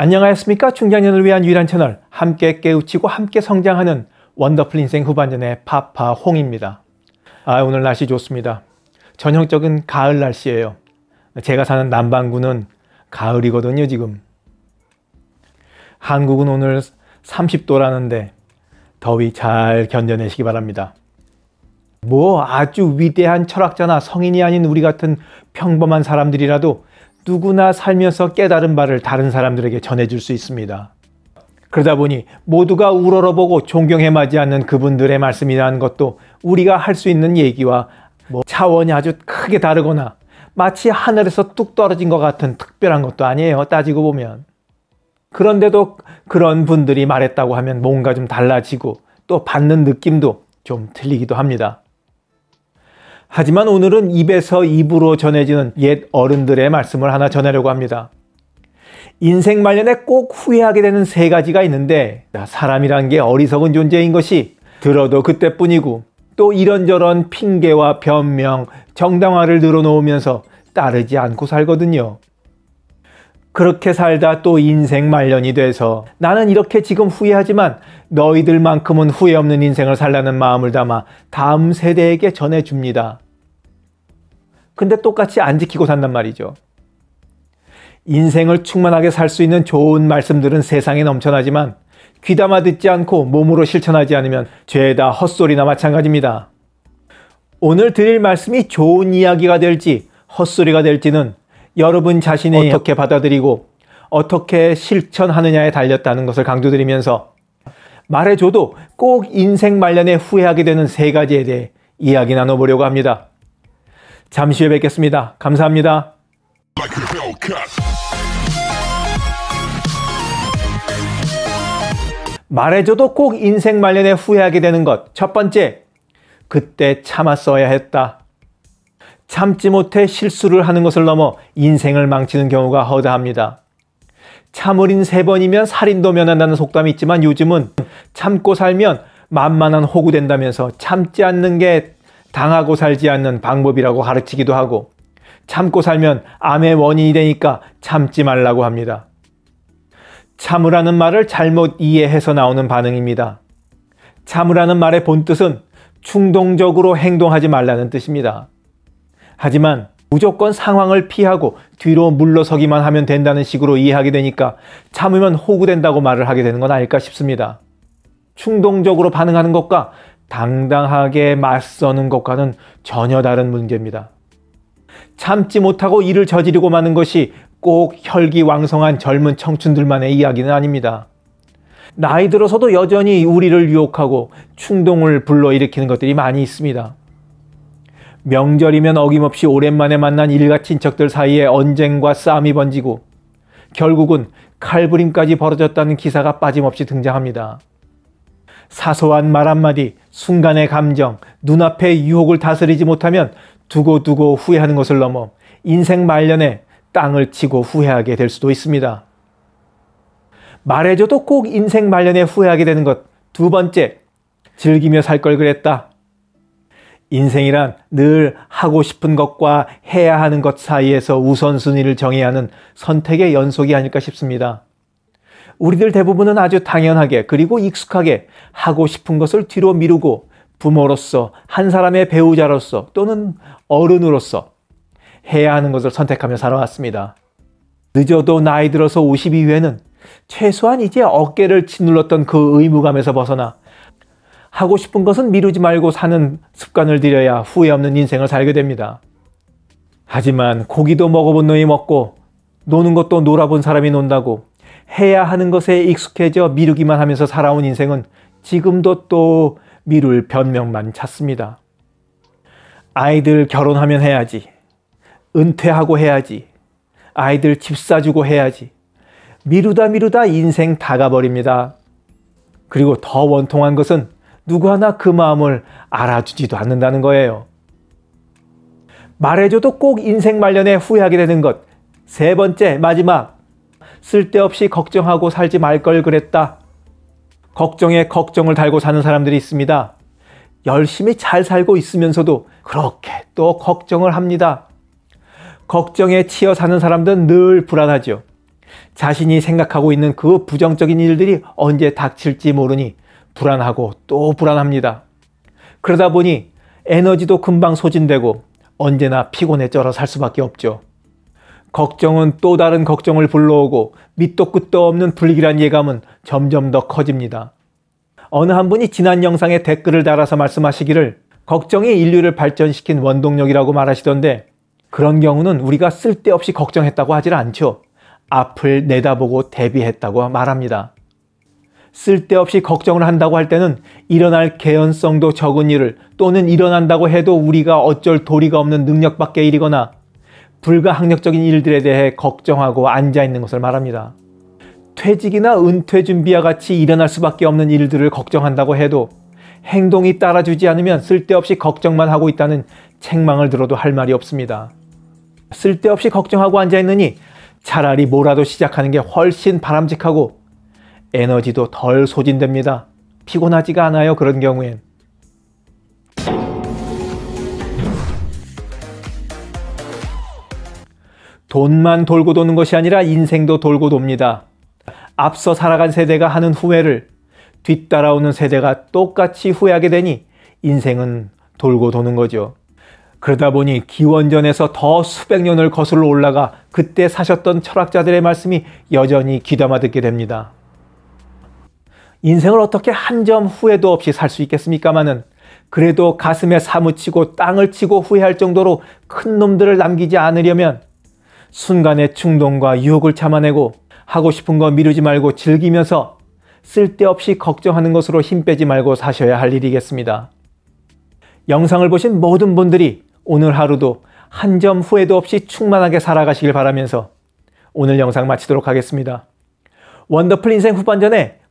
안녕하십니까 중장년을 위한 유일한 채널 함께 깨우치고 함께 성장하는 원더풀 인생 후반전의 파파 홍입니다. 아, 오늘 날씨 좋습니다. 전형적인 가을 날씨예요. 제가 사는 남반구는 가을이거든요, 지금. 한국은 오늘 30도라는데 더위 잘 견뎌내시기 바랍니다. 뭐 아주 위대한 철학자나 성인이 아닌 우리 같은 평범한 사람들이라도 누구나 살면서 깨달은 바를 다른 사람들에게 전해줄 수 있습니다. 그러다 보니 모두가 우러러보고 존경해마지 않는 그분들의 말씀이라는 것도 우리가 할 수 있는 얘기와 뭐 차원이 아주 크게 다르거나 마치 하늘에서 뚝 떨어진 것 같은 특별한 것도 아니에요. 따지고 보면. 그런데도 그런 분들이 말했다고 하면 뭔가 좀 달라지고 또 받는 느낌도 좀 틀리기도 합니다. 하지만 오늘은 입에서 입으로 전해지는 옛 어른들의 말씀을 하나 전하려고 합니다. 인생 말년에 꼭 후회하게 되는 세 가지가 있는데 사람이란 게 어리석은 존재인 것이 들어도 그때뿐이고 또 이런저런 핑계와 변명, 정당화를 늘어놓으면서 따르지 않고 살거든요. 그렇게 살다 또 인생 말년이 돼서 나는 이렇게 지금 후회하지만 너희들만큼은 후회 없는 인생을 살라는 마음을 담아 다음 세대에게 전해줍니다. 근데 똑같이 안 지키고 산단 말이죠. 인생을 충만하게 살 수 있는 좋은 말씀들은 세상에 넘쳐나지만 귀담아 듣지 않고 몸으로 실천하지 않으면 죄다 헛소리나 마찬가지입니다. 오늘 드릴 말씀이 좋은 이야기가 될지 헛소리가 될지는 여러분 자신이 어떻게 받아들이고 어떻게 실천하느냐에 달렸다는 것을 강조드리면서 말해줘도 꼭 인생 말년에 후회하게 되는 세 가지에 대해 이야기 나눠보려고 합니다. 잠시 후에 뵙겠습니다. 감사합니다. 말해줘도 꼭 인생 말년에 후회하게 되는 것. 첫 번째, 그때 참았어야 했다. 참지 못해 실수를 하는 것을 넘어 인생을 망치는 경우가 허다합니다. 참으린세 번이면 살인도 면한다는 속담이 있지만 요즘은 참고 살면 만만한 호구 된다면서 참지 않는 게 당하고 살지 않는 방법이라고 가르치기도 하고 참고 살면 암의 원인이 되니까 참지 말라고 합니다. 참으라는 말을 잘못 이해해서 나오는 반응입니다. 참으라는 말의 본뜻은 충동적으로 행동하지 말라는 뜻입니다. 하지만 무조건 상황을 피하고 뒤로 물러서기만 하면 된다는 식으로 이해하게 되니까 참으면 호구된다고 말을 하게 되는 건 아닐까 싶습니다. 충동적으로 반응하는 것과 당당하게 맞서는 것과는 전혀 다른 문제입니다. 참지 못하고 일을 저지르고 마는 것이 꼭 혈기왕성한 젊은 청춘들만의 이야기는 아닙니다. 나이 들어서도 여전히 우리를 유혹하고 충동을 불러일으키는 것들이 많이 있습니다. 명절이면 어김없이 오랜만에 만난 일가 친척들 사이에 언쟁과 싸움이 번지고 결국은 칼부림까지 벌어졌다는 기사가 빠짐없이 등장합니다. 사소한 말 한마디, 순간의 감정, 눈앞의 유혹을 다스리지 못하면 두고두고 후회하는 것을 넘어 인생 말년에 땅을 치고 후회하게 될 수도 있습니다. 말해줘도 꼭 인생 말년에 후회하게 되는 것. 두 번째, 즐기며 살 걸 그랬다. 인생이란 늘 하고 싶은 것과 해야 하는 것 사이에서 우선순위를 정해야 하는 선택의 연속이 아닐까 싶습니다. 우리들 대부분은 아주 당연하게 그리고 익숙하게 하고 싶은 것을 뒤로 미루고 부모로서 한 사람의 배우자로서 또는 어른으로서 해야 하는 것을 선택하며 살아왔습니다. 늦어도 나이 들어서 5 0이후에는 최소한 이제 어깨를 짓눌렀던 그 의무감에서 벗어나 하고 싶은 것은 미루지 말고 사는 습관을 들여야 후회 없는 인생을 살게 됩니다. 하지만 고기도 먹어본 놈이 먹고 노는 것도 놀아본 사람이 논다고 해야 하는 것에 익숙해져 미루기만 하면서 살아온 인생은 지금도 또 미룰 변명만 찾습니다. 아이들 결혼하면 해야지. 은퇴하고 해야지. 아이들 집 사주고 해야지. 미루다 미루다 인생 다가버립니다. 그리고 더 원통한 것은 누구 하나 그 마음을 알아주지도 않는다는 거예요. 말해줘도 꼭 인생 말년에 후회하게 되는 것. 세 번째, 마지막. 쓸데없이 걱정하고 살지 말 걸 그랬다. 걱정에 걱정을 달고 사는 사람들이 있습니다. 열심히 잘 살고 있으면서도 그렇게 또 걱정을 합니다. 걱정에 치여 사는 사람들은 늘 불안하죠. 자신이 생각하고 있는 그 부정적인 일들이 언제 닥칠지 모르니 불안하고 또 불안합니다. 그러다 보니 에너지도 금방 소진되고 언제나 피곤에 쩔어 살 수밖에 없죠. 걱정은 또 다른 걱정을 불러오고 밑도 끝도 없는 불길한 예감은 점점 더 커집니다. 어느 한 분이 지난 영상에 댓글을 달아서 말씀하시기를 걱정이 인류를 발전시킨 원동력이라고 말하시던데 그런 경우는 우리가 쓸데없이 걱정했다고 하질 않죠. 앞을 내다보고 대비했다고 말합니다. 쓸데없이 걱정을 한다고 할 때는 일어날 개연성도 적은 일을 또는 일어난다고 해도 우리가 어쩔 도리가 없는 능력밖의 일이거나 불가항력적인 일들에 대해 걱정하고 앉아있는 것을 말합니다. 퇴직이나 은퇴 준비와 같이 일어날 수밖에 없는 일들을 걱정한다고 해도 행동이 따라주지 않으면 쓸데없이 걱정만 하고 있다는 책망을 들어도 할 말이 없습니다. 쓸데없이 걱정하고 앉아있느니 차라리 뭐라도 시작하는 게 훨씬 바람직하고 에너지도 덜 소진됩니다. 피곤하지가 않아요. 그런 경우엔. 돈만 돌고 도는 것이 아니라 인생도 돌고 돕니다. 앞서 살아간 세대가 하는 후회를 뒤따라오는 세대가 똑같이 후회하게 되니 인생은 돌고 도는 거죠. 그러다 보니 기원전에서 더 수백 년을 거슬러 올라가 그때 사셨던 철학자들의 말씀이 여전히 귀담아 듣게 됩니다. 인생을 어떻게 한 점 후회도 없이 살 수 있겠습니까마는 그래도 가슴에 사무치고 땅을 치고 후회할 정도로 큰 놈들을 남기지 않으려면 순간의 충동과 유혹을 참아내고 하고 싶은 거 미루지 말고 즐기면서 쓸데없이 걱정하는 것으로 힘 빼지 말고 사셔야 할 일이겠습니다. 영상을 보신 모든 분들이 오늘 하루도 한 점 후회도 없이 충만하게 살아가시길 바라면서 오늘 영상 마치도록 하겠습니다. 원더풀 인생 후반전에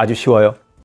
아주 쉬워요.